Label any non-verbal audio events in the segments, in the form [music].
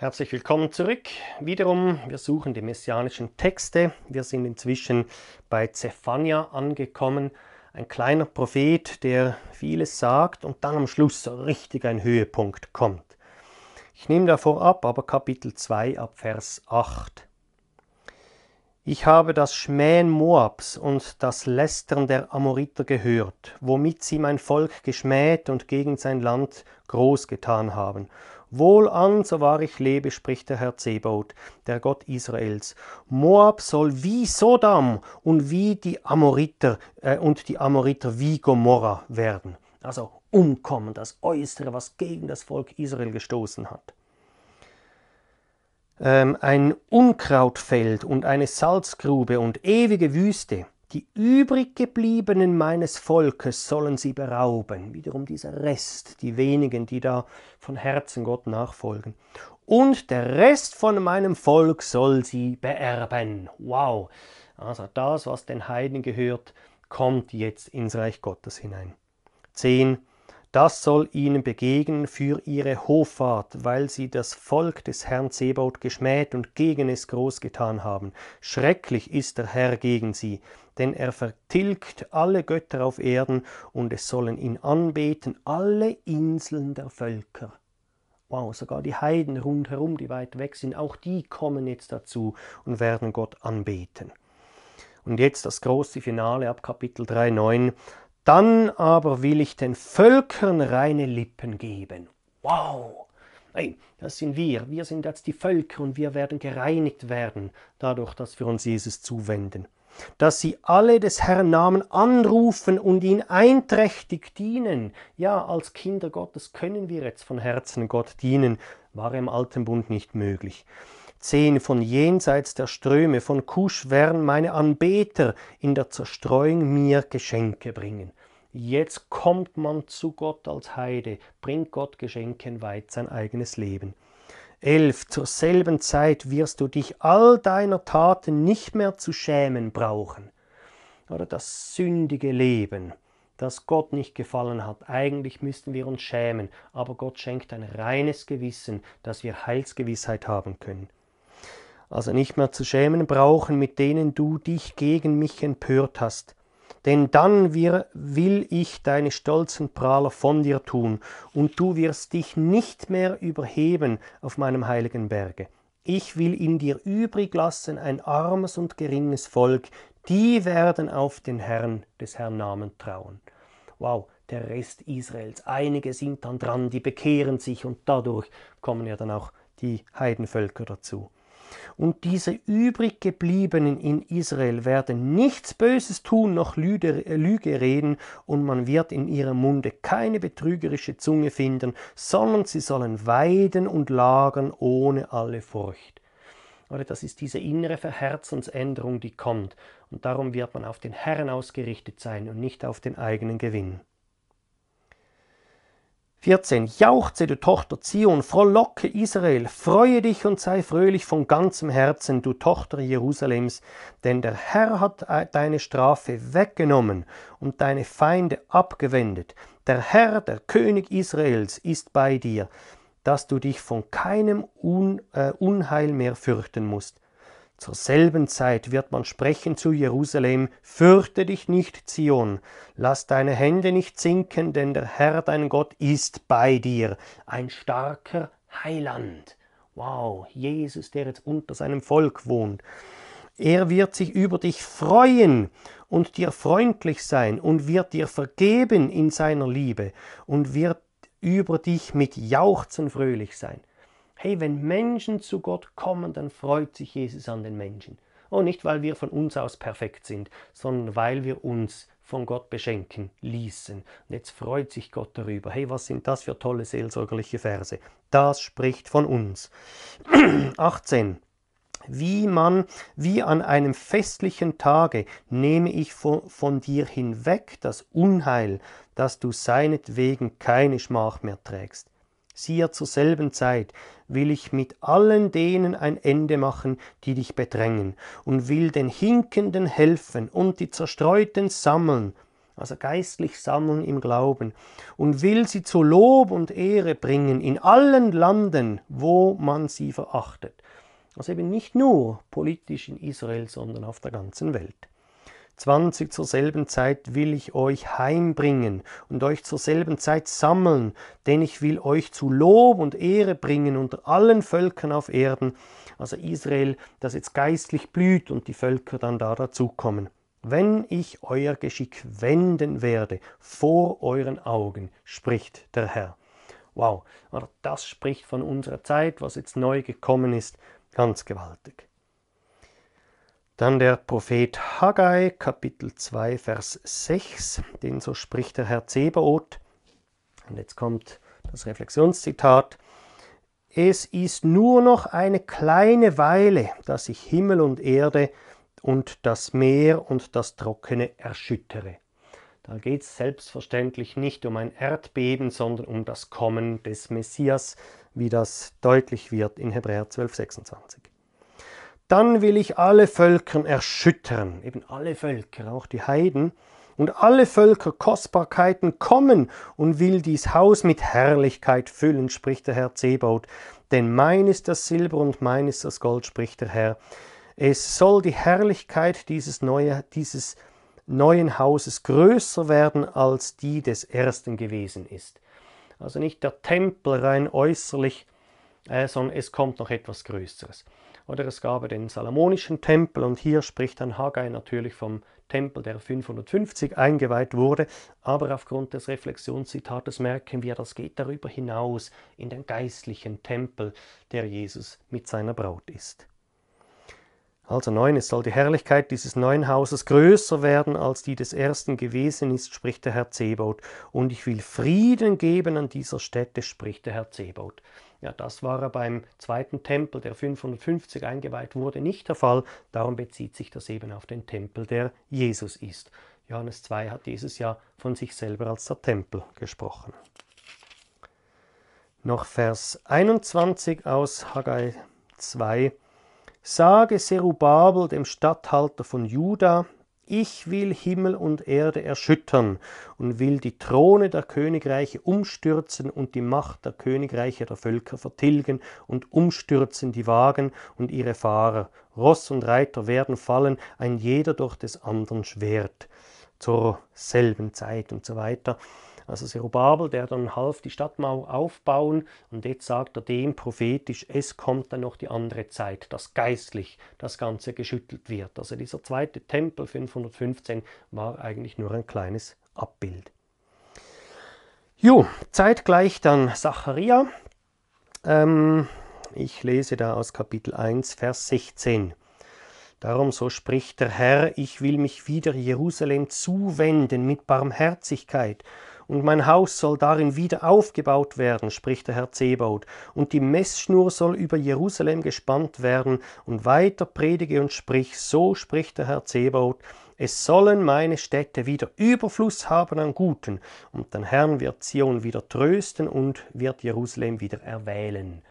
Herzlich willkommen zurück. Wiederum, wir suchen die messianischen Texte. Wir sind inzwischen bei Zephania angekommen. Ein kleiner Prophet, der vieles sagt und dann am Schluss so richtig ein Höhepunkt kommt. Ich nehme davor ab, aber Kapitel 2 ab Vers 8. Ich habe das Schmähen Moabs und das Lästern der Amoriter gehört, womit sie mein Volk geschmäht und gegen sein Land groß getan haben Wohlan, so wahr ich lebe, spricht der Herr Zebaut, der Gott Israels. Moab soll wie Sodom und wie die Amoriter äh, und die Amoriter wie Gomorra werden. Also umkommen, das Äußere, was gegen das Volk Israel gestoßen hat. Ähm, ein Unkrautfeld und eine Salzgrube und ewige Wüste. Die übriggebliebenen meines Volkes sollen sie berauben. Wiederum dieser Rest, die wenigen, die da von Herzen Gott nachfolgen. Und der Rest von meinem Volk soll sie beerben. Wow. Also das, was den Heiden gehört, kommt jetzt ins Reich Gottes hinein. 10, das soll ihnen begegnen für ihre Hoffart, weil sie das Volk des Herrn Zebaut geschmäht und gegen es groß getan haben. Schrecklich ist der Herr gegen sie, denn er vertilgt alle Götter auf Erden, und es sollen ihn anbeten alle Inseln der Völker. Wow, sogar die Heiden rundherum, die weit weg sind, auch die kommen jetzt dazu und werden Gott anbeten. Und jetzt das große Finale ab Kapitel 3, 9. Dann aber will ich den Völkern reine Lippen geben. Wow! Hey, das sind wir. Wir sind jetzt die Völker und wir werden gereinigt werden, dadurch, dass wir uns Jesus zuwenden. Dass sie alle des Herrn Namen anrufen und ihn einträchtig dienen. Ja, als Kinder Gottes können wir jetzt von Herzen Gott dienen. War im Alten Bund nicht möglich. Zehn von jenseits der Ströme, von Kusch werden meine Anbeter in der Zerstreuung mir Geschenke bringen. Jetzt kommt man zu Gott als Heide, bringt Gott Geschenken weit sein eigenes Leben. 11. Zur selben Zeit wirst du dich all deiner Taten nicht mehr zu schämen brauchen. Oder das sündige Leben, das Gott nicht gefallen hat. Eigentlich müssten wir uns schämen, aber Gott schenkt ein reines Gewissen, dass wir Heilsgewissheit haben können also nicht mehr zu schämen brauchen, mit denen du dich gegen mich empört hast. Denn dann wir, will ich deine stolzen Prahler von dir tun, und du wirst dich nicht mehr überheben auf meinem heiligen Berge. Ich will in dir übrig lassen ein armes und geringes Volk, die werden auf den Herrn des Herrn Namen trauen. Wow, der Rest Israels, einige sind dann dran, die bekehren sich und dadurch kommen ja dann auch die Heidenvölker dazu. Und diese übrig gebliebenen in Israel werden nichts Böses tun noch äh, Lüge reden, und man wird in ihrem Munde keine betrügerische Zunge finden, sondern sie sollen weiden und lagern ohne alle Furcht. Oder das ist diese innere Verherzensänderung, die kommt. Und darum wird man auf den Herrn ausgerichtet sein und nicht auf den eigenen Gewinn. 14. Jauchze, du Tochter Zion, frohlocke Israel, freue dich und sei fröhlich von ganzem Herzen, du Tochter Jerusalems, denn der Herr hat äh, deine Strafe weggenommen und deine Feinde abgewendet. Der Herr, der König Israels, ist bei dir, dass du dich von keinem Un äh, Unheil mehr fürchten musst. Zur selben Zeit wird man sprechen zu Jerusalem, fürchte dich nicht, Zion, lass deine Hände nicht sinken, denn der Herr dein Gott ist bei dir, ein starker Heiland. Wow, Jesus, der jetzt unter seinem Volk wohnt. Er wird sich über dich freuen und dir freundlich sein und wird dir vergeben in seiner Liebe und wird über dich mit Jauchzen fröhlich sein. Hey, wenn Menschen zu Gott kommen, dann freut sich Jesus an den Menschen. Und nicht, weil wir von uns aus perfekt sind, sondern weil wir uns von Gott beschenken ließen. Und jetzt freut sich Gott darüber. Hey, was sind das für tolle seelsorgerliche Verse? Das spricht von uns. 18. [clears throat] Wie man, wie an einem festlichen Tage, nehme ich von, von dir hinweg das Unheil, dass du seinetwegen keine Schmach mehr trägst. Siehe zur selben Zeit will ich mit allen denen ein Ende machen, die dich bedrängen, und will den Hinkenden helfen und die Zerstreuten sammeln, also geistlich sammeln im Glauben, und will sie zu Lob und Ehre bringen in allen Landen, wo man sie verachtet. Also eben nicht nur politisch in Israel, sondern auf der ganzen Welt. 20 zur selben Zeit will ich euch heimbringen und euch zur selben Zeit sammeln, denn ich will euch zu Lob und Ehre bringen unter allen Völkern auf Erden. Also Israel, das jetzt geistlich blüht und die Völker dann da dazukommen. Wenn ich euer Geschick wenden werde vor euren Augen, spricht der Herr. Wow, das spricht von unserer Zeit, was jetzt neu gekommen ist, ganz gewaltig. Dann der Prophet Haggai, Kapitel 2, Vers 6, den so spricht der Herr Zebaoth. Und jetzt kommt das Reflexionszitat. Es ist nur noch eine kleine Weile, dass ich Himmel und Erde und das Meer und das Trockene erschüttere. Da geht es selbstverständlich nicht um ein Erdbeben, sondern um das Kommen des Messias, wie das deutlich wird in Hebräer 12, 26. Dann will ich alle Völker erschüttern, eben alle Völker, auch die Heiden, und alle Völker Kostbarkeiten kommen und will dies Haus mit Herrlichkeit füllen, spricht der Herr Zebaut. Denn mein ist das Silber und mein ist das Gold, spricht der Herr. Es soll die Herrlichkeit dieses, neue, dieses neuen Hauses größer werden, als die des ersten gewesen ist. Also nicht der Tempel rein äußerlich, äh, sondern es kommt noch etwas Größeres. Oder es gab den Salomonischen Tempel und hier spricht dann Haggai natürlich vom Tempel, der 550 eingeweiht wurde. Aber aufgrund des Reflexionszitates merken wir, das geht darüber hinaus in den geistlichen Tempel, der Jesus mit seiner Braut ist. Also neun, es soll die Herrlichkeit dieses neuen Hauses größer werden, als die des ersten gewesen ist, spricht der Herr Zebot. Und ich will Frieden geben an dieser Stätte, spricht der Herr Zebot. Ja, das war er beim zweiten Tempel, der 550 eingeweiht wurde, nicht der Fall. Darum bezieht sich das eben auf den Tempel, der Jesus ist. Johannes 2 hat dieses Jahr von sich selber als der Tempel gesprochen. Noch Vers 21 aus Haggai 2. Sage Serubabel, dem Statthalter von Juda, ich will Himmel und Erde erschüttern und will die Throne der Königreiche umstürzen und die Macht der Königreiche der Völker vertilgen und umstürzen die Wagen und ihre Fahrer. Ross und Reiter werden fallen, ein jeder durch des anderen Schwert. Zur selben Zeit und so weiter also Serubabel, der dann half die Stadtmauer aufbauen. Und jetzt sagt er dem prophetisch, es kommt dann noch die andere Zeit, dass geistlich das Ganze geschüttelt wird. Also dieser zweite Tempel 515 war eigentlich nur ein kleines Abbild. Jo, zeitgleich dann Zacharia. Ähm, ich lese da aus Kapitel 1, Vers 16. Darum so spricht der Herr, ich will mich wieder Jerusalem zuwenden mit Barmherzigkeit und mein Haus soll darin wieder aufgebaut werden, spricht der Herr Zebaut, und die Messschnur soll über Jerusalem gespannt werden, und weiter predige und sprich, so spricht der Herr Zebaut, es sollen meine Städte wieder Überfluss haben an Guten, und der Herrn wird Zion wieder trösten und wird Jerusalem wieder erwählen.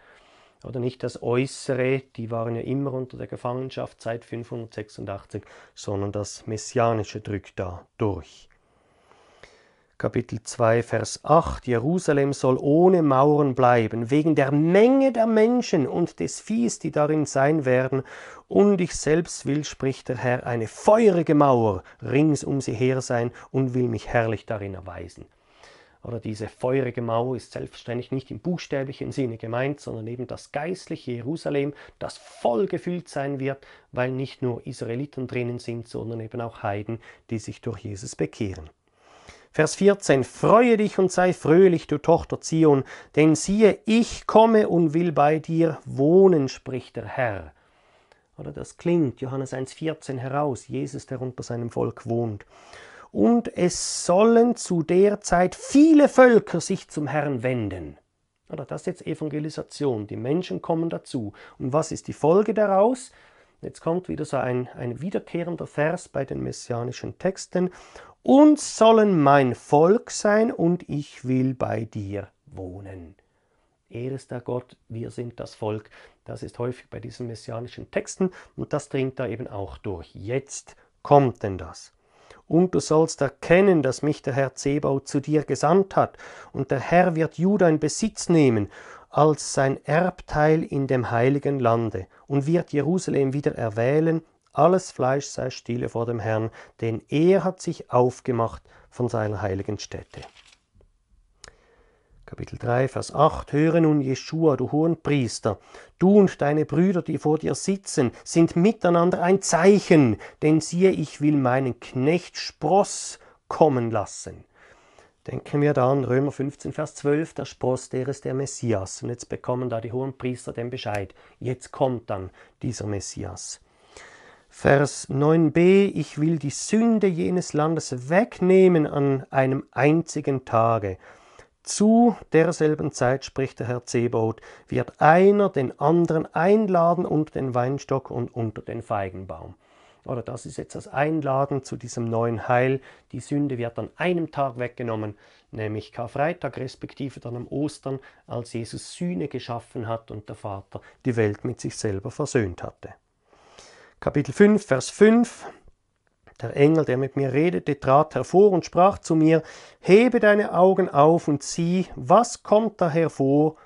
Oder nicht das Äußere, die waren ja immer unter der Gefangenschaft seit 586, sondern das Messianische drückt da durch. Kapitel 2, Vers 8, Jerusalem soll ohne Mauern bleiben, wegen der Menge der Menschen und des Viehs, die darin sein werden, und ich selbst will, spricht der Herr, eine feurige Mauer rings um sie her sein und will mich herrlich darin erweisen. Oder diese feurige Mauer ist selbstverständlich nicht im buchstäblichen Sinne gemeint, sondern eben das geistliche Jerusalem, das voll gefüllt sein wird, weil nicht nur Israeliten drinnen sind, sondern eben auch Heiden, die sich durch Jesus bekehren. Vers 14, Freue dich und sei fröhlich, du Tochter Zion, denn siehe, ich komme und will bei dir wohnen, spricht der Herr. Oder das klingt Johannes 1.14 heraus, Jesus, der unter seinem Volk wohnt. Und es sollen zu der Zeit viele Völker sich zum Herrn wenden. Oder das ist jetzt Evangelisation. Die Menschen kommen dazu. Und was ist die Folge daraus? Jetzt kommt wieder so ein, ein wiederkehrender Vers bei den messianischen Texten. Uns sollen mein Volk sein und ich will bei dir wohnen. Er ist der Gott, wir sind das Volk. Das ist häufig bei diesen messianischen Texten und das dringt da eben auch durch. Jetzt kommt denn das. Und du sollst erkennen, dass mich der Herr Zebau zu dir gesandt hat, und der Herr wird Juda in Besitz nehmen, als sein Erbteil in dem heiligen Lande und wird Jerusalem wieder erwählen, alles Fleisch sei stille vor dem Herrn, denn er hat sich aufgemacht von seiner heiligen Stätte. Kapitel 3, Vers 8, höre nun Jeschua, du hohen Priester, du und deine Brüder, die vor dir sitzen, sind miteinander ein Zeichen, denn siehe, ich will meinen Knecht Spross kommen lassen, Denken wir da an Römer 15, Vers 12, der Sproster ist der Messias. Und jetzt bekommen da die hohen Priester den Bescheid. Jetzt kommt dann dieser Messias. Vers 9b, ich will die Sünde jenes Landes wegnehmen an einem einzigen Tage. Zu derselben Zeit, spricht der Herr Zebot, wird einer den anderen einladen unter den Weinstock und unter den Feigenbaum oder das ist jetzt das Einladen zu diesem neuen Heil. Die Sünde wird an einem Tag weggenommen, nämlich Karfreitag respektive dann am Ostern, als Jesus Sühne geschaffen hat und der Vater die Welt mit sich selber versöhnt hatte. Kapitel 5, Vers 5 der Engel, der mit mir redete, trat hervor und sprach zu mir, Hebe deine Augen auf und sieh, was kommt da hervor?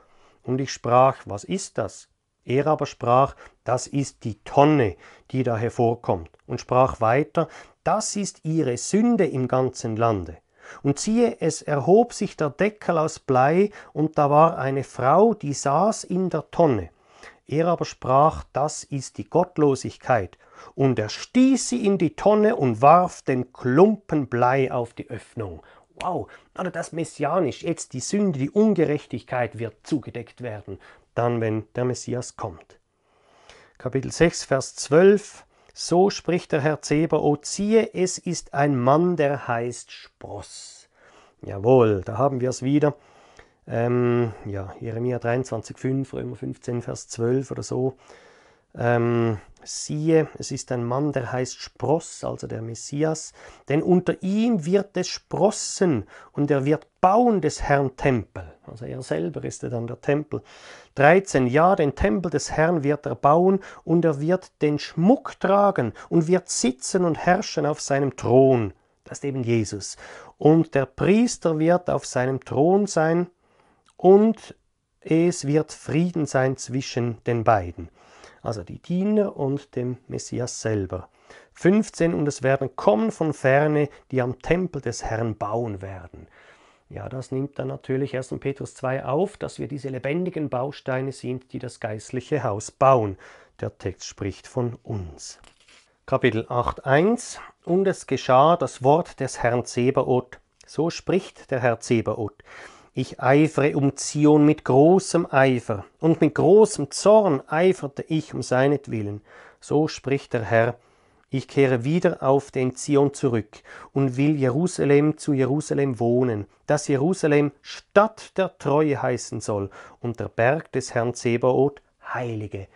Und ich sprach, was ist das? Er aber sprach, das ist die Tonne, die da hervorkommt, und sprach weiter, das ist ihre Sünde im ganzen Lande. Und siehe, es erhob sich der Deckel aus Blei, und da war eine Frau, die saß in der Tonne. Er aber sprach, das ist die Gottlosigkeit. Und er stieß sie in die Tonne und warf den Klumpen Blei auf die Öffnung. Wow, also das messianisch, jetzt die Sünde, die Ungerechtigkeit wird zugedeckt werden, dann wenn der Messias kommt. Kapitel 6, Vers 12. So spricht der Herr Zeber, o ziehe, es ist ein Mann, der heißt Spross. Jawohl, da haben wir es wieder. Ähm, ja, Jeremia 23, 5, Römer 15, Vers 12 oder so ähm, siehe, es ist ein Mann, der heißt Spross, also der Messias, denn unter ihm wird es sprossen und er wird bauen des Herrn Tempel. Also er selber ist dann der Tempel. 13, ja, den Tempel des Herrn wird er bauen und er wird den Schmuck tragen und wird sitzen und herrschen auf seinem Thron. Das ist eben Jesus. Und der Priester wird auf seinem Thron sein und es wird Frieden sein zwischen den beiden also die Diener und dem Messias selber. 15 Und es werden kommen von ferne, die am Tempel des Herrn bauen werden. Ja, das nimmt dann natürlich 1. Petrus 2 auf, dass wir diese lebendigen Bausteine sind, die das geistliche Haus bauen. Der Text spricht von uns. Kapitel 8.1 Und es geschah das Wort des Herrn Zebaoth. So spricht der Herr Zebaoth. Ich eifere um Zion mit großem Eifer, und mit großem Zorn eiferte ich um seinetwillen. So spricht der Herr, ich kehre wieder auf den Zion zurück und will Jerusalem zu Jerusalem wohnen, dass Jerusalem Stadt der Treue heißen soll und der Berg des Herrn Zebaoth heilige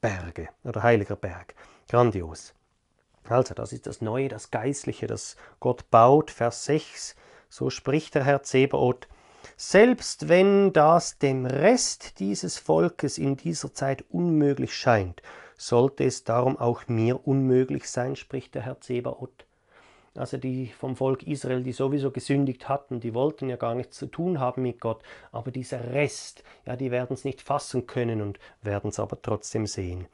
Berge oder heiliger Berg. Grandios. Also, das ist das Neue, das Geistliche, das Gott baut. Vers 6. So spricht der Herr Zebaoth, selbst wenn das dem Rest dieses Volkes in dieser Zeit unmöglich scheint, sollte es darum auch mir unmöglich sein, spricht der Herr Zebaoth. Also die vom Volk Israel, die sowieso gesündigt hatten, die wollten ja gar nichts zu tun haben mit Gott, aber dieser Rest, ja, die werden es nicht fassen können und werden es aber trotzdem sehen.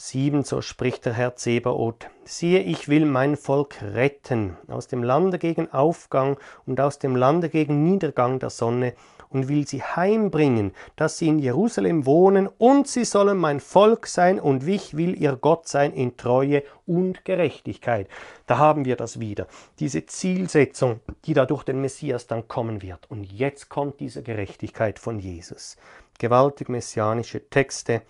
7, so spricht der Herr Zebaoth. Siehe, ich will mein Volk retten, aus dem Lande gegen Aufgang und aus dem Lande gegen Niedergang der Sonne, und will sie heimbringen, dass sie in Jerusalem wohnen, und sie sollen mein Volk sein, und ich will ihr Gott sein in Treue und Gerechtigkeit. Da haben wir das wieder, diese Zielsetzung, die da durch den Messias dann kommen wird. Und jetzt kommt diese Gerechtigkeit von Jesus. Gewaltig messianische Texte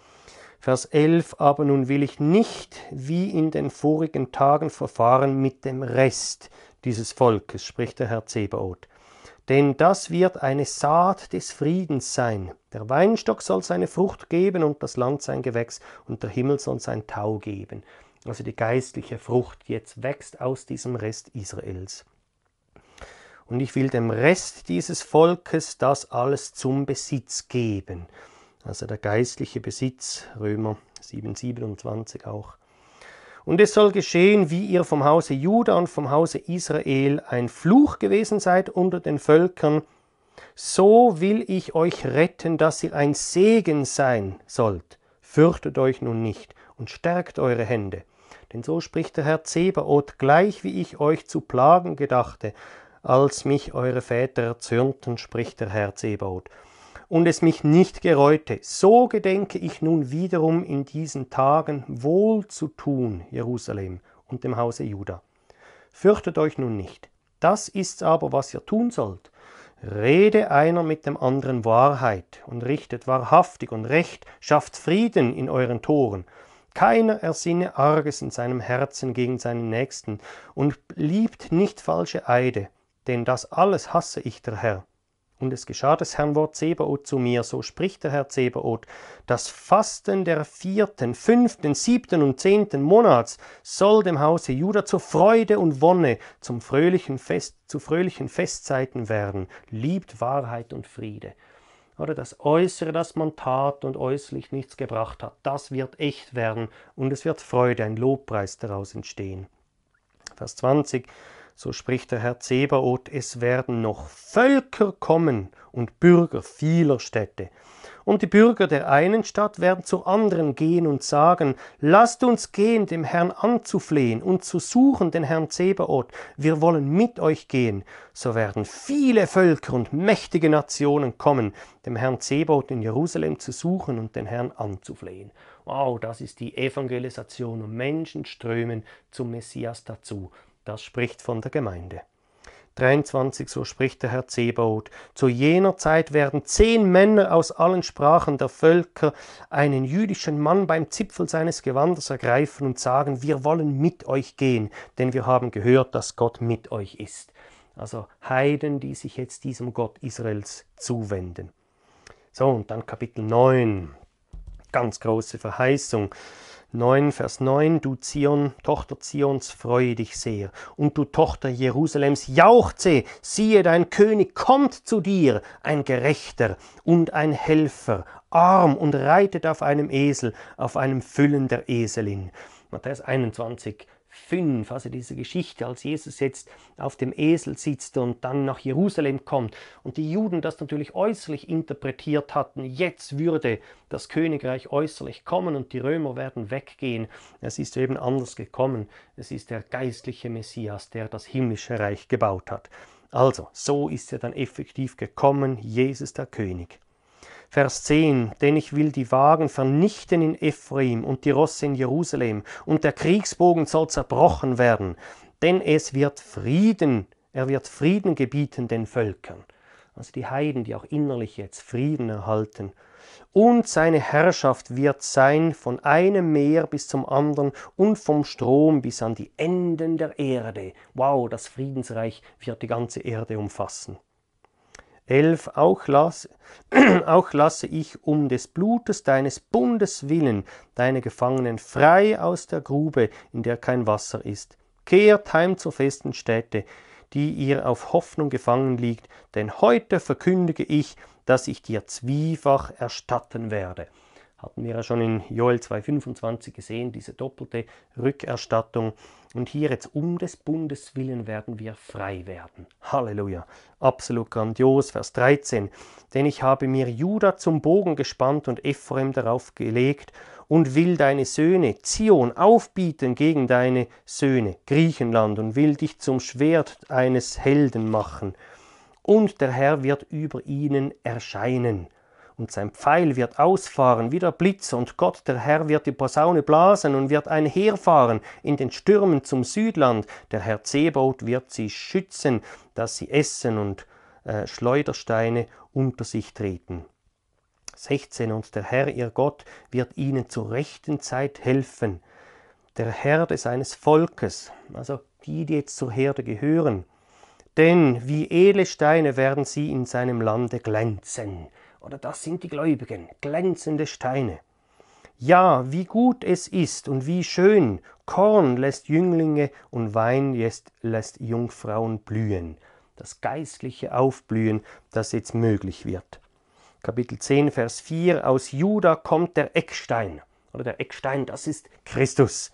Vers 11, aber nun will ich nicht wie in den vorigen Tagen verfahren mit dem Rest dieses Volkes, spricht der Herr Zebaoth. Denn das wird eine Saat des Friedens sein. Der Weinstock soll seine Frucht geben und das Land sein Gewächs und der Himmel soll sein Tau geben. Also die geistliche Frucht, jetzt wächst aus diesem Rest Israels. Und ich will dem Rest dieses Volkes das alles zum Besitz geben also der geistliche Besitz, Römer 7, 27 auch. Und es soll geschehen, wie ihr vom Hause Juda und vom Hause Israel ein Fluch gewesen seid unter den Völkern, so will ich euch retten, dass ihr ein Segen sein sollt. Fürchtet euch nun nicht und stärkt eure Hände. Denn so spricht der Herr Zebaoth, gleich wie ich euch zu plagen gedachte, als mich eure Väter erzürnten, spricht der Herr Zebaoth und es mich nicht gereute. So gedenke ich nun wiederum in diesen Tagen wohl zu tun, Jerusalem und dem Hause Juda. Fürchtet euch nun nicht. Das ist's aber, was ihr tun sollt. Rede einer mit dem anderen Wahrheit und richtet wahrhaftig und recht, schafft Frieden in euren Toren. Keiner ersinne Arges in seinem Herzen gegen seinen Nächsten und liebt nicht falsche Eide, denn das alles hasse ich der Herr. Und es geschah das Wort Zebaoth zu mir, so spricht der Herr Zebaoth, das Fasten der vierten, fünften, siebten und zehnten Monats soll dem Hause Juda zur Freude und Wonne, zum fröhlichen Fest, zu fröhlichen Festzeiten werden. Liebt Wahrheit und Friede. Oder das Äußere, das man tat und äußerlich nichts gebracht hat, das wird echt werden und es wird Freude, ein Lobpreis daraus entstehen. Vers 20. So spricht der Herr Zebaoth, es werden noch Völker kommen und Bürger vieler Städte. Und die Bürger der einen Stadt werden zur anderen gehen und sagen, lasst uns gehen, dem Herrn anzuflehen und zu suchen den Herrn Zebaoth, wir wollen mit euch gehen. So werden viele Völker und mächtige Nationen kommen, dem Herrn Zebaoth in Jerusalem zu suchen und den Herrn anzuflehen. Wow, das ist die Evangelisation und Menschen strömen zum Messias dazu. Das spricht von der Gemeinde. 23, so spricht der Herr Zebaoth. Zu jener Zeit werden zehn Männer aus allen Sprachen der Völker einen jüdischen Mann beim Zipfel seines Gewandes ergreifen und sagen, wir wollen mit euch gehen, denn wir haben gehört, dass Gott mit euch ist. Also Heiden, die sich jetzt diesem Gott Israels zuwenden. So, und dann Kapitel 9, ganz große Verheißung. 9, Vers 9, du Zion, Tochter Zions, freue dich sehr. Und du Tochter Jerusalems, jauchze, siehe, dein König kommt zu dir, ein Gerechter und ein Helfer, arm und reitet auf einem Esel, auf einem Füllen der Eselin. Matthäus 21, 5, also diese Geschichte, als Jesus jetzt auf dem Esel sitzt und dann nach Jerusalem kommt und die Juden das natürlich äußerlich interpretiert hatten, jetzt würde das Königreich äußerlich kommen und die Römer werden weggehen. Es ist eben anders gekommen. Es ist der geistliche Messias, der das himmlische Reich gebaut hat. Also, so ist er dann effektiv gekommen, Jesus der König. Vers 10, denn ich will die Wagen vernichten in Ephraim und die Rosse in Jerusalem, und der Kriegsbogen soll zerbrochen werden, denn es wird Frieden, er wird Frieden gebieten den Völkern. Also die Heiden, die auch innerlich jetzt Frieden erhalten. Und seine Herrschaft wird sein von einem Meer bis zum anderen und vom Strom bis an die Enden der Erde. Wow, das Friedensreich wird die ganze Erde umfassen. 11 auch, las, [clears throat] auch lasse ich um des Blutes deines Bundes willen deine Gefangenen frei aus der Grube, in der kein Wasser ist. Kehrt heim zur festen Stätte, die ihr auf Hoffnung gefangen liegt, denn heute verkündige ich, dass ich dir zwiefach erstatten werde hatten wir ja schon in Joel 2.25 gesehen, diese doppelte Rückerstattung. Und hier jetzt um des Bundes willen werden wir frei werden. Halleluja. Absolut grandios. Vers 13. Denn ich habe mir Juda zum Bogen gespannt und Ephraim darauf gelegt und will deine Söhne Zion aufbieten gegen deine Söhne Griechenland und will dich zum Schwert eines Helden machen. Und der Herr wird über ihnen erscheinen und sein Pfeil wird ausfahren wie der Blitz, und Gott der Herr wird die Posaune blasen und wird einherfahren in den Stürmen zum Südland. Der Herr Zebot wird sie schützen, dass sie essen und äh, Schleudersteine unter sich treten. 16 Und der Herr, ihr Gott, wird ihnen zur rechten Zeit helfen. Der Herde seines Volkes, also die, die jetzt zur Herde gehören. Denn wie edle Steine werden sie in seinem Lande glänzen oder das sind die Gläubigen, glänzende Steine. Ja, wie gut es ist und wie schön, Korn lässt Jünglinge und Wein lässt, lässt Jungfrauen blühen. Das geistliche Aufblühen, das jetzt möglich wird. Kapitel 10, Vers 4, aus Juda kommt der Eckstein. Oder der Eckstein, das ist Christus.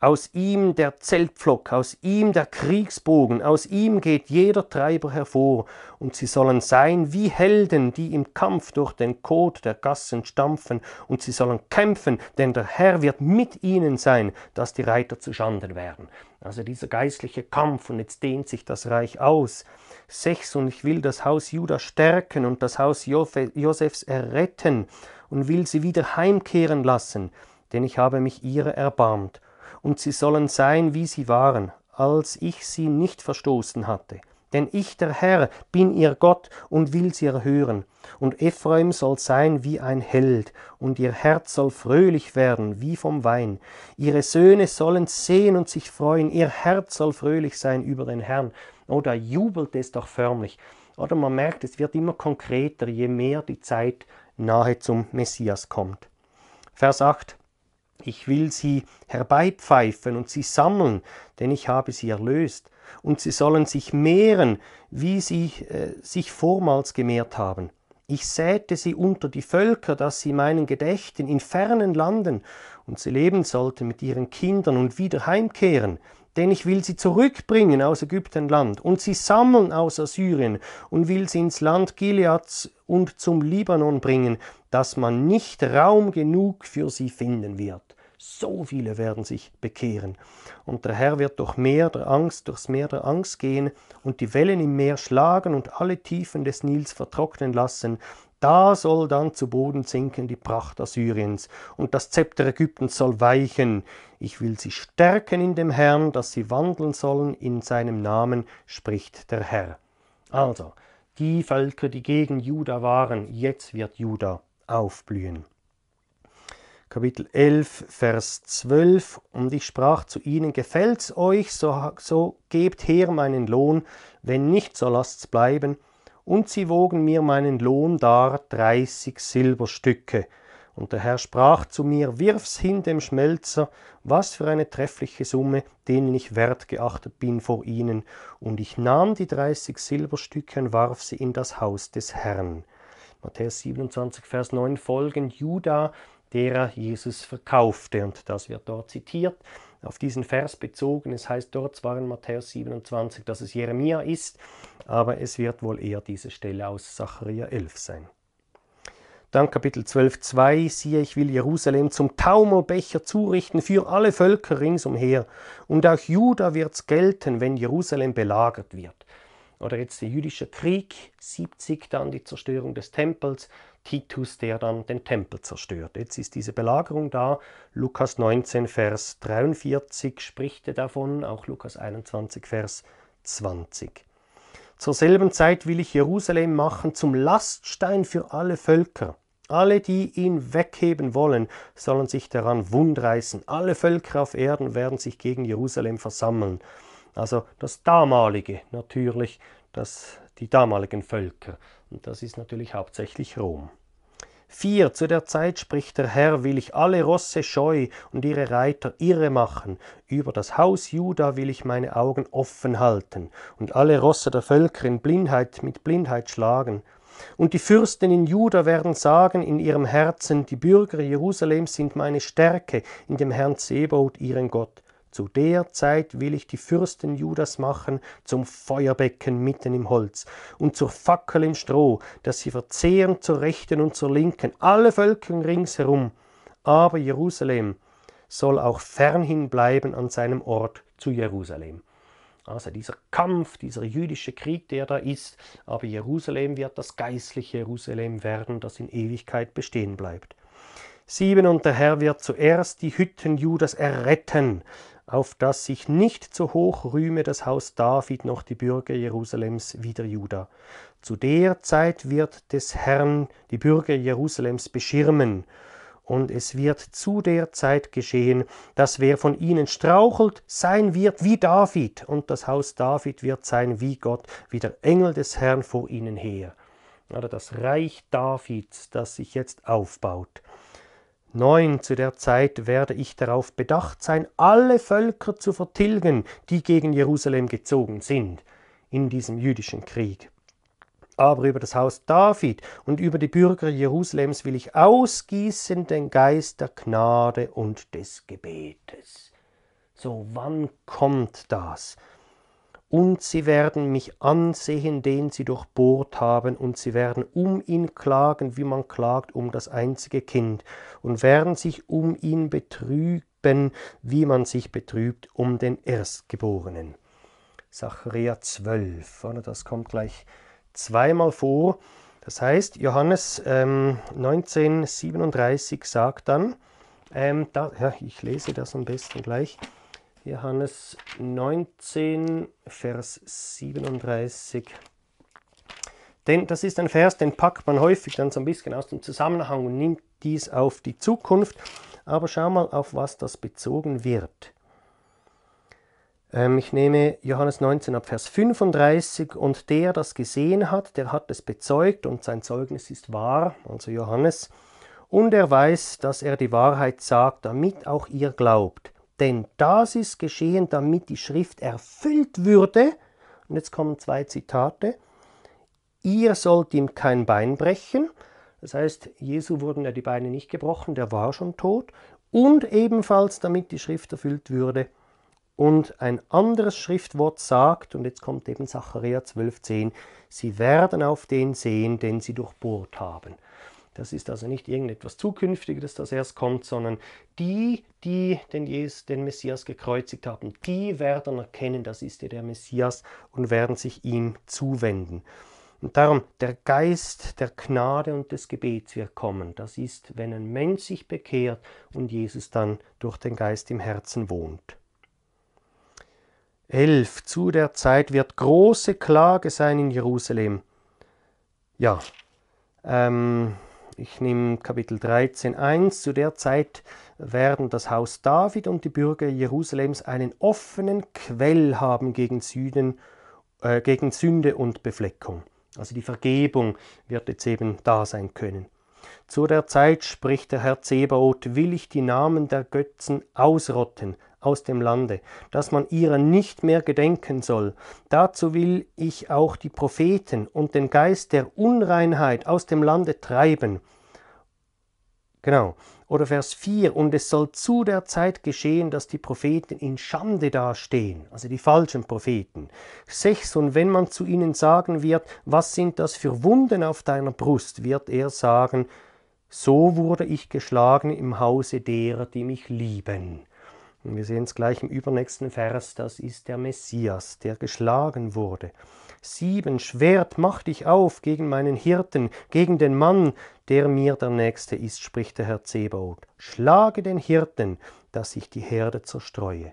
Aus ihm der Zeltpflock, aus ihm der Kriegsbogen, aus ihm geht jeder Treiber hervor, und sie sollen sein wie Helden, die im Kampf durch den Kot der Gassen stampfen, und sie sollen kämpfen, denn der Herr wird mit ihnen sein, dass die Reiter zu Schanden werden. Also dieser geistliche Kampf, und jetzt dehnt sich das Reich aus. Sechs, und ich will das Haus Judas stärken und das Haus Josefs erretten und will sie wieder heimkehren lassen, denn ich habe mich ihrer erbarmt und sie sollen sein, wie sie waren, als ich sie nicht verstoßen hatte. Denn ich, der Herr, bin ihr Gott und will sie erhören. Und Ephraim soll sein wie ein Held, und ihr Herz soll fröhlich werden wie vom Wein. Ihre Söhne sollen sehen und sich freuen, ihr Herz soll fröhlich sein über den Herrn. Oder oh, jubelt es doch förmlich. Oder man merkt, es wird immer konkreter, je mehr die Zeit nahe zum Messias kommt. Vers 8. Ich will sie herbeipfeifen und sie sammeln, denn ich habe sie erlöst. Und sie sollen sich mehren, wie sie äh, sich vormals gemehrt haben. Ich säte sie unter die Völker, dass sie meinen gedächten in fernen Landen, und sie leben sollten mit ihren Kindern und wieder heimkehren, denn ich will sie zurückbringen aus Ägyptenland und sie sammeln aus Assyrien und will sie ins Land Gileads und zum Libanon bringen, dass man nicht Raum genug für sie finden wird. So viele werden sich bekehren. Und der Herr wird durch Meer der Angst, durchs Meer der Angst gehen und die Wellen im Meer schlagen und alle Tiefen des Nils vertrocknen lassen, da soll dann zu Boden sinken die Pracht Assyriens, und das Zepter Ägyptens soll weichen. Ich will sie stärken in dem Herrn, dass sie wandeln sollen in seinem Namen, spricht der Herr. Also, die Völker, die gegen Juda waren, jetzt wird Juda aufblühen. Kapitel 11, Vers 12. Und ich sprach zu ihnen, gefällt's euch, so, so gebt her meinen Lohn, wenn nicht, so lasst's bleiben, und sie wogen mir meinen Lohn dar dreißig Silberstücke. Und der Herr sprach zu mir, wirf's hin dem Schmelzer, was für eine treffliche Summe, denen ich wert geachtet bin vor ihnen. Und ich nahm die dreißig Silberstücke und warf sie in das Haus des Herrn. Matthäus 27, Vers 9 folgend, Judah, der Jesus verkaufte. Und das wird dort zitiert auf diesen Vers bezogen. Es heißt dort zwar in Matthäus 27, dass es Jeremia ist, aber es wird wohl eher diese Stelle aus Zachariah 11 sein. Dann Kapitel 12, 2, siehe, ich will Jerusalem zum Taumelbecher zurichten für alle Völker ringsumher, und auch Juda wird's gelten, wenn Jerusalem belagert wird oder jetzt der jüdische Krieg, 70 dann die Zerstörung des Tempels, Titus, der dann den Tempel zerstört. Jetzt ist diese Belagerung da. Lukas 19, Vers 43 spricht er davon, auch Lukas 21, Vers 20. Zur selben Zeit will ich Jerusalem machen zum Laststein für alle Völker. Alle, die ihn wegheben wollen, sollen sich daran wundreißen. Alle Völker auf Erden werden sich gegen Jerusalem versammeln. Also das damalige, natürlich das, die damaligen Völker. Und das ist natürlich hauptsächlich Rom. 4. Zu der Zeit spricht der Herr, will ich alle Rosse scheu und ihre Reiter irre machen. Über das Haus Juda will ich meine Augen offen halten und alle Rosse der Völker in Blindheit mit Blindheit schlagen. Und die Fürsten in Juda werden sagen in ihrem Herzen, die Bürger Jerusalems sind meine Stärke, in dem Herrn Zebot ihren Gott. Zu der Zeit will ich die Fürsten Judas machen zum Feuerbecken mitten im Holz und zur Fackel im Stroh, dass sie verzehren zur Rechten und zur Linken alle Völker ringsherum. Aber Jerusalem soll auch fernhin bleiben an seinem Ort zu Jerusalem. Also dieser Kampf, dieser jüdische Krieg, der da ist, aber Jerusalem wird das geistliche Jerusalem werden, das in Ewigkeit bestehen bleibt. Sieben und der Herr wird zuerst die Hütten Judas erretten auf dass sich nicht zu hoch rühme das Haus David noch die Bürger Jerusalems wider Juda. Zu der Zeit wird des Herrn die Bürger Jerusalems beschirmen, und es wird zu der Zeit geschehen, dass wer von ihnen strauchelt, sein wird wie David, und das Haus David wird sein wie Gott, wie der Engel des Herrn vor ihnen her. Oder das Reich Davids, das sich jetzt aufbaut. 9. Zu der Zeit werde ich darauf bedacht sein, alle Völker zu vertilgen, die gegen Jerusalem gezogen sind in diesem jüdischen Krieg. Aber über das Haus David und über die Bürger Jerusalems will ich ausgießen den Geist der Gnade und des Gebetes. So wann kommt das? und sie werden mich ansehen, den sie durchbohrt haben, und sie werden um ihn klagen, wie man klagt um das einzige Kind, und werden sich um ihn betrüben, wie man sich betrübt um den Erstgeborenen. Sacharja 12, das kommt gleich zweimal vor. Das heißt, Johannes ähm, 1937 sagt dann, ähm, da, ja, ich lese das am besten gleich, Johannes 19, Vers 37. Denn das ist ein Vers, den packt man häufig dann so ein bisschen aus dem Zusammenhang und nimmt dies auf die Zukunft. Aber schau mal, auf was das bezogen wird. Ähm, ich nehme Johannes 19 ab Vers 35 und der das gesehen hat, der hat es bezeugt und sein Zeugnis ist wahr, also Johannes. Und er weiß, dass er die Wahrheit sagt, damit auch ihr glaubt. Denn das ist geschehen, damit die Schrift erfüllt würde. Und jetzt kommen zwei Zitate. Ihr sollt ihm kein Bein brechen. Das heißt, Jesu wurden ja die Beine nicht gebrochen, der war schon tot. Und ebenfalls, damit die Schrift erfüllt würde. Und ein anderes Schriftwort sagt, und jetzt kommt eben Zachariah 12,10, sie werden auf den sehen, den sie durchbohrt haben. Das ist also nicht irgendetwas Zukünftiges, das erst kommt, sondern die, die den, Jesus, den Messias gekreuzigt haben, die werden erkennen, das ist ja der Messias und werden sich ihm zuwenden. Und darum, der Geist der Gnade und des Gebets wird kommen. Das ist, wenn ein Mensch sich bekehrt und Jesus dann durch den Geist im Herzen wohnt. 11. Zu der Zeit wird große Klage sein in Jerusalem. Ja, ähm, ich nehme Kapitel 13, 1. Zu der Zeit werden das Haus David und die Bürger Jerusalems einen offenen Quell haben gegen, Süden, äh, gegen Sünde und Befleckung. Also die Vergebung wird jetzt eben da sein können. Zu der Zeit, spricht der Herr Zebaoth, will ich die Namen der Götzen ausrotten aus dem Lande, dass man ihrer nicht mehr gedenken soll. Dazu will ich auch die Propheten und den Geist der Unreinheit aus dem Lande treiben. Genau. Oder Vers 4, und es soll zu der Zeit geschehen, dass die Propheten in Schande dastehen, also die falschen Propheten. 6, und wenn man zu ihnen sagen wird, was sind das für Wunden auf deiner Brust, wird er sagen, so wurde ich geschlagen im Hause derer, die mich lieben. Und wir sehen es gleich im übernächsten Vers, das ist der Messias, der geschlagen wurde. Sieben Schwert, mach dich auf gegen meinen Hirten, gegen den Mann, der mir der Nächste ist, spricht der Herr Zebaoth. Schlage den Hirten, dass ich die Herde zerstreue.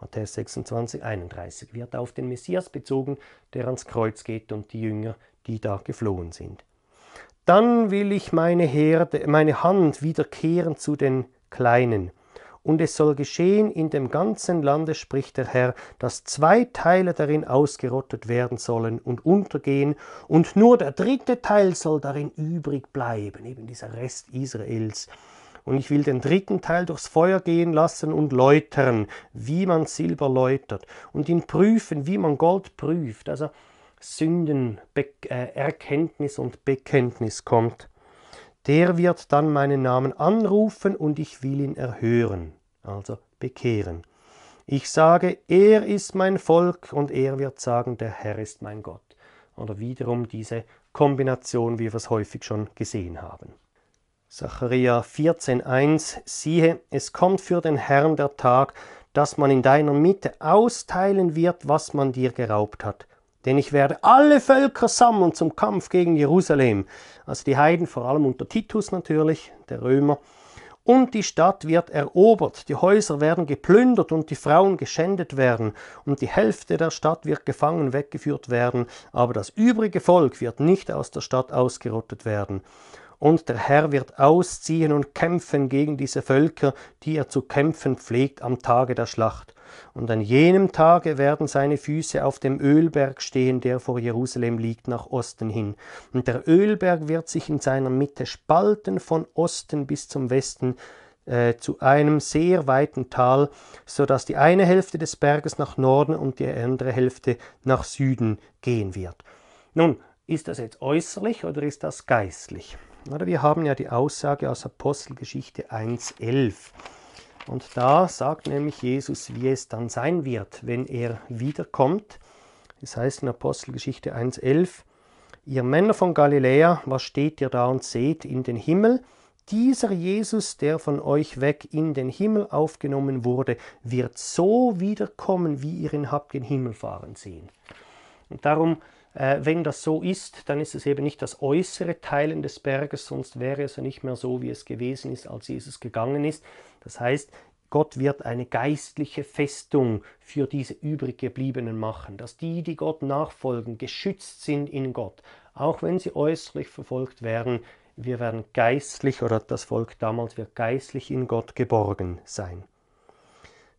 Matthäus 26, 31 wird auf den Messias bezogen, der ans Kreuz geht und die Jünger, die da geflohen sind. Dann will ich meine Herde, meine Hand wiederkehren zu den Kleinen und es soll geschehen in dem ganzen Lande, spricht der Herr, dass zwei Teile darin ausgerottet werden sollen und untergehen, und nur der dritte Teil soll darin übrig bleiben, eben dieser Rest Israels. Und ich will den dritten Teil durchs Feuer gehen lassen und läutern, wie man Silber läutert, und ihn prüfen, wie man Gold prüft. Also Sündenerkenntnis äh, und Bekenntnis kommt der wird dann meinen Namen anrufen und ich will ihn erhören, also bekehren. Ich sage, er ist mein Volk und er wird sagen, der Herr ist mein Gott. Oder wiederum diese Kombination, wie wir es häufig schon gesehen haben. Zachariah 14,1 Siehe, es kommt für den Herrn der Tag, dass man in deiner Mitte austeilen wird, was man dir geraubt hat. Denn ich werde alle Völker sammeln zum Kampf gegen Jerusalem. Also die Heiden, vor allem unter Titus natürlich, der Römer. Und die Stadt wird erobert, die Häuser werden geplündert und die Frauen geschändet werden, und die Hälfte der Stadt wird gefangen weggeführt werden, aber das übrige Volk wird nicht aus der Stadt ausgerottet werden. Und der Herr wird ausziehen und kämpfen gegen diese Völker, die er zu kämpfen pflegt am Tage der Schlacht und an jenem Tage werden seine Füße auf dem Ölberg stehen, der vor Jerusalem liegt, nach Osten hin. Und der Ölberg wird sich in seiner Mitte spalten von Osten bis zum Westen äh, zu einem sehr weiten Tal, so dass die eine Hälfte des Berges nach Norden und die andere Hälfte nach Süden gehen wird. Nun, ist das jetzt äußerlich oder ist das geistlich? Oder wir haben ja die Aussage aus Apostelgeschichte 1.11. Und da sagt nämlich Jesus, wie es dann sein wird, wenn er wiederkommt. Es heißt in Apostelgeschichte 1.11, ihr Männer von Galiläa, was steht ihr da und seht in den Himmel? Dieser Jesus, der von euch weg in den Himmel aufgenommen wurde, wird so wiederkommen, wie ihr ihn habt den Himmel fahren sehen. Und darum äh, wenn das so ist, dann ist es eben nicht das äußere Teilen des Berges, sonst wäre es ja nicht mehr so, wie es gewesen ist, als Jesus gegangen ist, das heißt, Gott wird eine geistliche Festung für diese übriggebliebenen machen, dass die, die Gott nachfolgen, geschützt sind in Gott, auch wenn sie äußerlich verfolgt werden. Wir werden geistlich oder das Volk damals wird geistlich in Gott geborgen sein.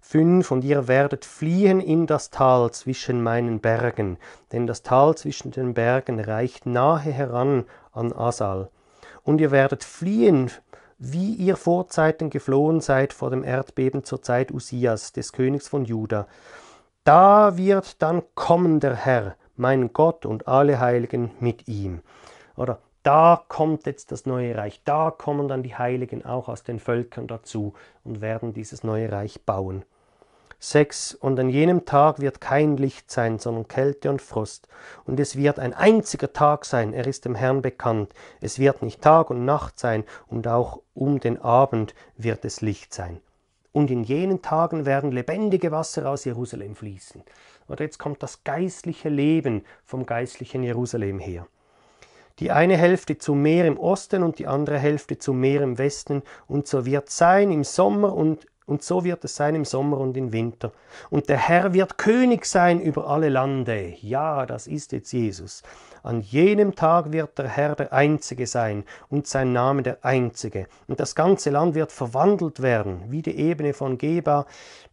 5 Und ihr werdet fliehen in das Tal zwischen meinen Bergen, denn das Tal zwischen den Bergen reicht nahe heran an Asal. Und ihr werdet fliehen wie ihr Vorzeiten geflohen seid vor dem Erdbeben zur Zeit Usias, des Königs von Juda. Da wird dann kommen der Herr, mein Gott und alle Heiligen mit ihm. Oder da kommt jetzt das neue Reich, da kommen dann die Heiligen auch aus den Völkern dazu und werden dieses neue Reich bauen. 6. Und an jenem Tag wird kein Licht sein, sondern Kälte und Frost. Und es wird ein einziger Tag sein, er ist dem Herrn bekannt. Es wird nicht Tag und Nacht sein, und auch um den Abend wird es Licht sein. Und in jenen Tagen werden lebendige Wasser aus Jerusalem fließen. Oder jetzt kommt das geistliche Leben vom geistlichen Jerusalem her die eine Hälfte zum Meer im Osten und die andere Hälfte zum Meer im Westen, und so wird sein im Sommer und und so wird es sein im Sommer und im Winter. Und der Herr wird König sein über alle Lande. Ja, das ist jetzt Jesus. An jenem Tag wird der Herr der Einzige sein und sein Name der Einzige. Und das ganze Land wird verwandelt werden, wie die Ebene von Geba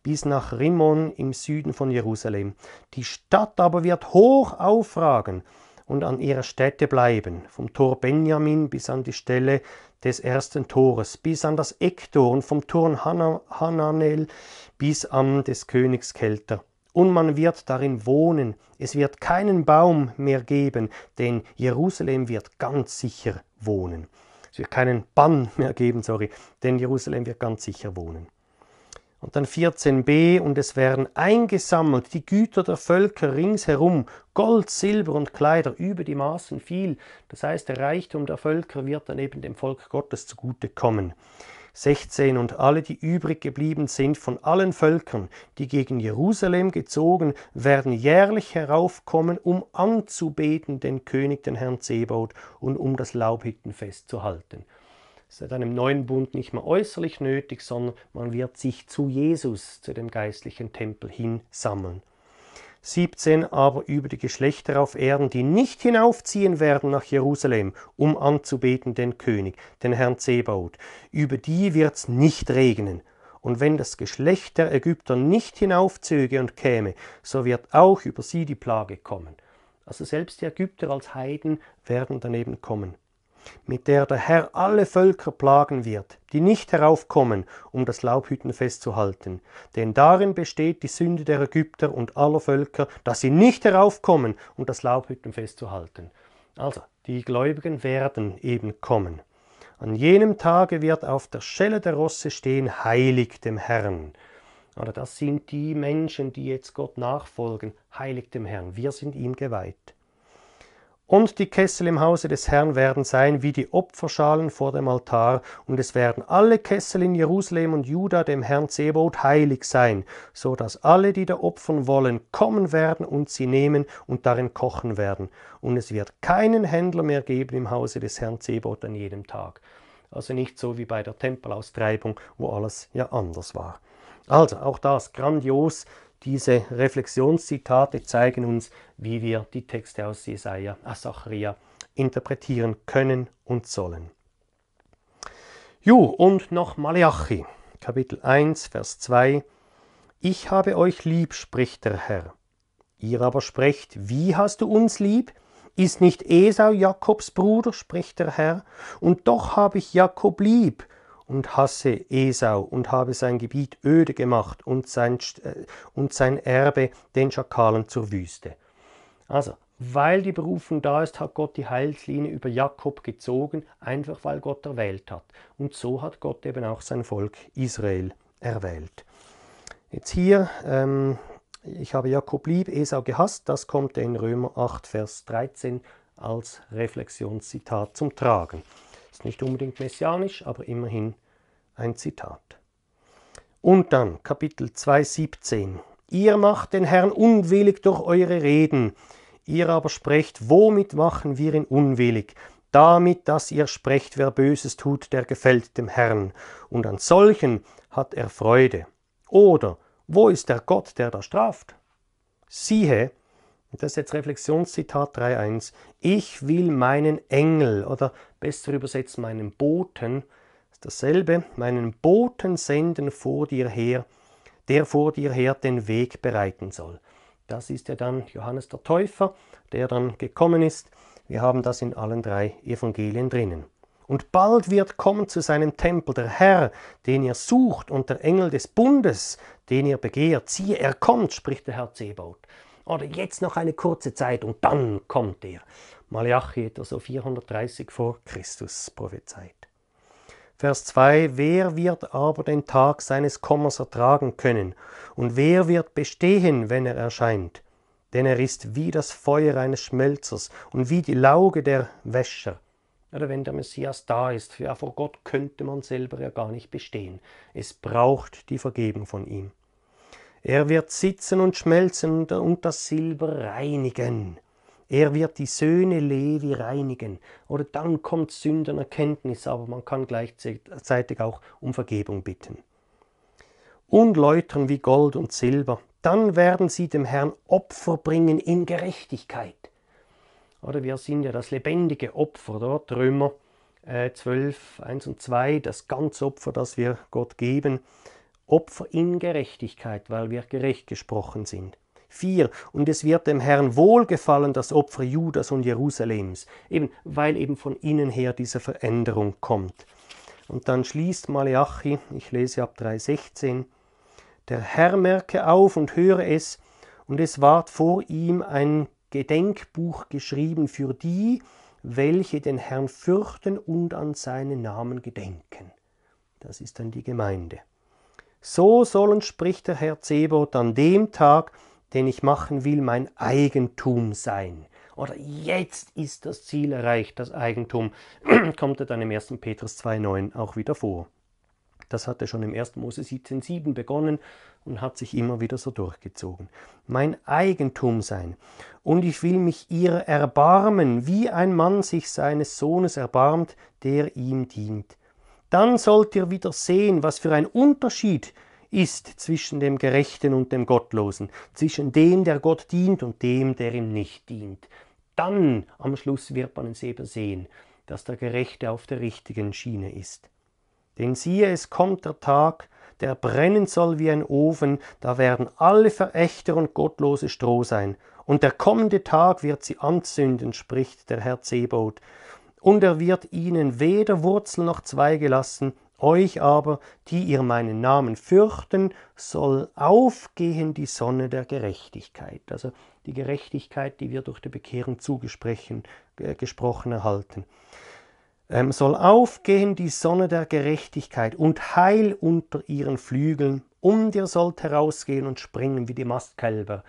bis nach Rimmon im Süden von Jerusalem. Die Stadt aber wird hoch aufragen und an ihrer Stätte bleiben, vom Tor Benjamin bis an die Stelle des ersten Tores bis an das Ecktor und vom Turm Han Hananel bis an des Königs Kelter. Und man wird darin wohnen, es wird keinen Baum mehr geben, denn Jerusalem wird ganz sicher wohnen. Es wird keinen Bann mehr geben, sorry, denn Jerusalem wird ganz sicher wohnen. Und dann 14b, und es werden eingesammelt die Güter der Völker ringsherum, Gold, Silber und Kleider über die Maßen viel. Das heißt, der Reichtum der Völker wird dann eben dem Volk Gottes zugutekommen. 16 Und alle, die übrig geblieben sind von allen Völkern, die gegen Jerusalem gezogen, werden jährlich heraufkommen, um anzubeten den König, den Herrn Zebaut, und um das Laubhüttenfest zu halten seit einem neuen Bund nicht mehr äußerlich nötig, sondern man wird sich zu Jesus, zu dem geistlichen Tempel hinsammeln. 17 aber über die Geschlechter auf Erden, die nicht hinaufziehen werden nach Jerusalem, um anzubeten den König, den Herrn Zebaoth. Über die wird's nicht regnen. Und wenn das Geschlecht der Ägypter nicht hinaufzöge und käme, so wird auch über sie die Plage kommen. Also selbst die Ägypter als Heiden werden daneben kommen mit der der Herr alle Völker plagen wird, die nicht heraufkommen, um das Laubhüttenfest zu halten. Denn darin besteht die Sünde der Ägypter und aller Völker, dass sie nicht heraufkommen, um das Laubhüttenfest zu halten. Also, die Gläubigen werden eben kommen. An jenem Tage wird auf der Schelle der Rosse stehen, heilig dem Herrn. Oder das sind die Menschen, die jetzt Gott nachfolgen, heilig dem Herrn. Wir sind ihm geweiht. Und die Kessel im Hause des Herrn werden sein wie die Opferschalen vor dem Altar, und es werden alle Kessel in Jerusalem und Juda dem Herrn Zebot heilig sein, so dass alle, die da opfern wollen, kommen werden und sie nehmen und darin kochen werden. Und es wird keinen Händler mehr geben im Hause des Herrn Zebot an jedem Tag. Also nicht so wie bei der Tempelaustreibung, wo alles ja anders war. Also auch das grandios diese Reflexionszitate zeigen uns, wie wir die Texte aus Jesaja, aus interpretieren können und sollen. Ju, und noch Malachi, Kapitel 1, Vers 2. Ich habe euch lieb, spricht der Herr. Ihr aber sprecht, wie hast du uns lieb? Ist nicht Esau Jakobs Bruder, spricht der Herr, und doch habe ich Jakob lieb und hasse Esau und habe sein Gebiet öde gemacht und sein, äh, und sein Erbe den Schakalen zur Wüste. Also, weil die Berufung da ist, hat Gott die Heilslinie über Jakob gezogen, einfach weil Gott erwählt hat. Und so hat Gott eben auch sein Volk Israel erwählt. Jetzt hier, ähm, ich habe Jakob lieb, Esau gehasst, das kommt in Römer 8, Vers 13 als Reflexionszitat zum Tragen. Jetzt nicht unbedingt messianisch, aber immerhin ein Zitat. Und dann Kapitel 2.17. Ihr macht den Herrn unwillig durch eure Reden. Ihr aber sprecht, womit machen wir ihn unwillig? Damit, dass ihr sprecht, wer Böses tut, der gefällt dem Herrn. Und an solchen hat er Freude. Oder, wo ist der Gott, der da straft? Siehe, das ist jetzt Reflexionszitat 3.1, ich will meinen Engel oder besser übersetzt, meinen Boten, ist dasselbe, meinen Boten senden vor dir her, der vor dir her den Weg bereiten soll. Das ist ja dann Johannes der Täufer, der dann gekommen ist. Wir haben das in allen drei Evangelien drinnen. Und bald wird kommen zu seinem Tempel der Herr, den ihr sucht, und der Engel des Bundes, den ihr begehrt. Siehe, er kommt, spricht der Herr Zebaut. Oder jetzt noch eine kurze Zeit und dann kommt er. Malachi etwa so 430 vor Christus prophezeit. Vers 2, wer wird aber den Tag seines Kommers ertragen können? Und wer wird bestehen, wenn er erscheint? Denn er ist wie das Feuer eines Schmelzers und wie die Lauge der Wäscher. Oder wenn der Messias da ist, ja, vor Gott könnte man selber ja gar nicht bestehen. Es braucht die Vergebung von ihm. Er wird sitzen und schmelzen und das Silber reinigen er wird die Söhne Levi reinigen. Oder dann kommt Sündenerkenntnis, aber man kann gleichzeitig auch um Vergebung bitten. Und läutern wie Gold und Silber. Dann werden sie dem Herrn Opfer bringen in Gerechtigkeit. Oder wir sind ja das lebendige Opfer Trümmer Römer 12, äh, 1 und 2, das ganze Opfer, das wir Gott geben. Opfer in Gerechtigkeit, weil wir gerecht gesprochen sind. 4. Und es wird dem Herrn wohlgefallen, das Opfer Judas und Jerusalems, eben weil eben von innen her diese Veränderung kommt. Und dann schließt Maleachi, ich lese ab 3,16, der Herr merke auf und höre es, und es ward vor ihm ein Gedenkbuch geschrieben für die, welche den Herrn fürchten und an seinen Namen gedenken. Das ist dann die Gemeinde. So sollen, spricht der Herr Zebot, an dem Tag, den ich machen will, mein Eigentum sein. Oder jetzt ist das Ziel erreicht, das Eigentum, [clears throat] kommt er dann im 1. Petrus 2.9 auch wieder vor. Das hatte schon im 1. Mose 17.7 begonnen und hat sich immer wieder so durchgezogen. Mein Eigentum sein. Und ich will mich ihr erbarmen, wie ein Mann sich seines Sohnes erbarmt, der ihm dient. Dann sollt ihr wieder sehen, was für ein Unterschied ist ist zwischen dem Gerechten und dem Gottlosen, zwischen dem, der Gott dient und dem, der ihm nicht dient. Dann am Schluss wird man es eben sehen, dass der Gerechte auf der richtigen Schiene ist. Denn siehe, es kommt der Tag, der brennen soll wie ein Ofen, da werden alle Verächter und Gottlose Stroh sein. Und der kommende Tag wird sie anzünden, spricht der Herr Zebot. Und er wird ihnen weder Wurzel noch Zweige lassen, euch aber, die ihr meinen Namen fürchten, soll aufgehen die Sonne der Gerechtigkeit. Also die Gerechtigkeit, die wir durch die Bekehrung zugesprochen äh, gesprochen erhalten. Ähm, soll aufgehen die Sonne der Gerechtigkeit und Heil unter ihren Flügeln. Um dir sollt herausgehen und springen wie die Mastkälber.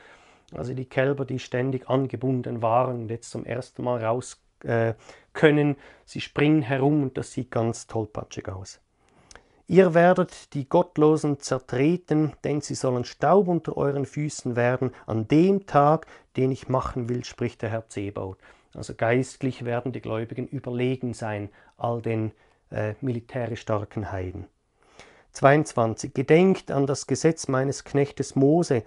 Also die Kälber, die ständig angebunden waren und jetzt zum ersten Mal raus äh, können. Sie springen herum und das sieht ganz tollpatschig aus. Ihr werdet die Gottlosen zertreten, denn sie sollen Staub unter euren Füßen werden an dem Tag, den ich machen will, spricht der Herr Zebaut. Also geistlich werden die Gläubigen überlegen sein all den äh, militärisch starken Heiden. 22. Gedenkt an das Gesetz meines Knechtes Mose,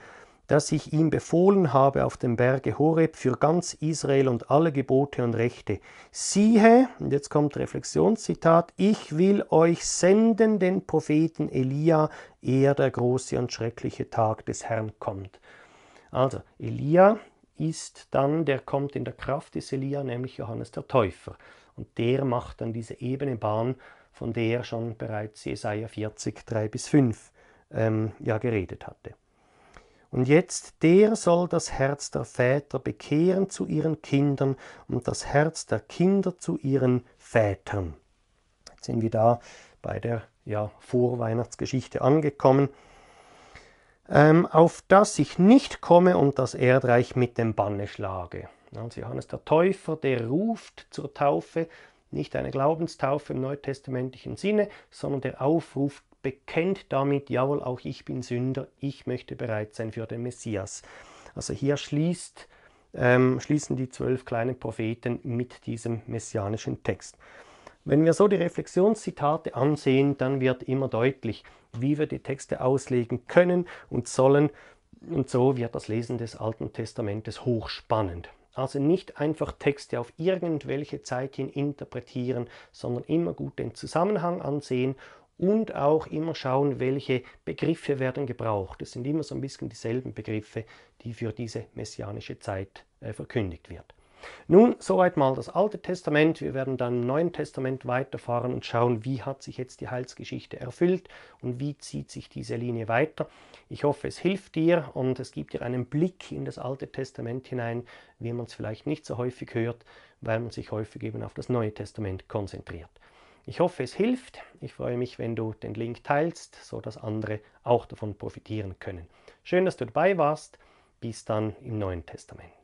dass ich ihm befohlen habe auf dem Berge Horeb für ganz Israel und alle Gebote und Rechte. Siehe, und jetzt kommt Reflexionszitat, ich will euch senden den Propheten Elia, ehe der große und schreckliche Tag des Herrn kommt. Also, Elia ist dann, der kommt in der Kraft des Elia, nämlich Johannes der Täufer. Und der macht dann diese ebene Bahn, von der schon bereits Jesaja 40, 3 bis 5 ähm, ja geredet hatte. Und jetzt der soll das Herz der Väter bekehren zu ihren Kindern und das Herz der Kinder zu ihren Vätern. Jetzt sind wir da bei der ja, Vorweihnachtsgeschichte angekommen. Ähm, auf das ich nicht komme und das Erdreich mit dem Banne schlage. Also Johannes der Täufer, der ruft zur Taufe, nicht eine Glaubenstaufe im neutestamentlichen Sinne, sondern der Aufruf bekennt damit, jawohl, auch ich bin Sünder, ich möchte bereit sein für den Messias. Also hier schließt, ähm, schließen die zwölf kleinen Propheten mit diesem messianischen Text. Wenn wir so die Reflexionszitate ansehen, dann wird immer deutlich, wie wir die Texte auslegen können und sollen. Und so wird das Lesen des Alten Testamentes hochspannend. Also nicht einfach Texte auf irgendwelche Zeit hin interpretieren, sondern immer gut den Zusammenhang ansehen und auch immer schauen, welche Begriffe werden gebraucht. Es sind immer so ein bisschen dieselben Begriffe, die für diese messianische Zeit äh, verkündigt wird. Nun, soweit mal das Alte Testament. Wir werden dann im Neuen Testament weiterfahren und schauen, wie hat sich jetzt die Heilsgeschichte erfüllt und wie zieht sich diese Linie weiter. Ich hoffe, es hilft dir und es gibt dir einen Blick in das Alte Testament hinein, wie man es vielleicht nicht so häufig hört, weil man sich häufig eben auf das Neue Testament konzentriert. Ich hoffe, es hilft. Ich freue mich, wenn du den Link teilst, sodass andere auch davon profitieren können. Schön, dass du dabei warst. Bis dann im Neuen Testament.